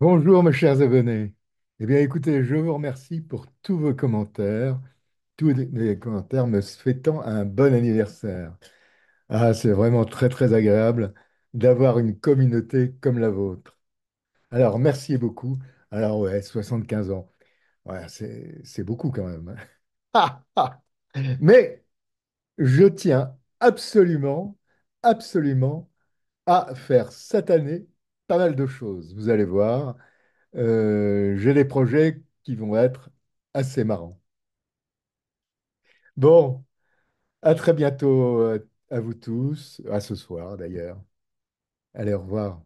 Bonjour mes chers abonnés. Eh bien écoutez, je vous remercie pour tous vos commentaires, tous les commentaires me souhaitant un bon anniversaire. Ah, c'est vraiment très très agréable d'avoir une communauté comme la vôtre. Alors merci beaucoup. Alors ouais, 75 ans. Ouais, c'est beaucoup quand même. Hein. Mais je tiens absolument, absolument à faire cette année pas mal de choses, vous allez voir. Euh, j'ai des projets qui vont être assez marrants. Bon, à très bientôt euh, à vous tous, à ce soir d'ailleurs. Allez, au revoir.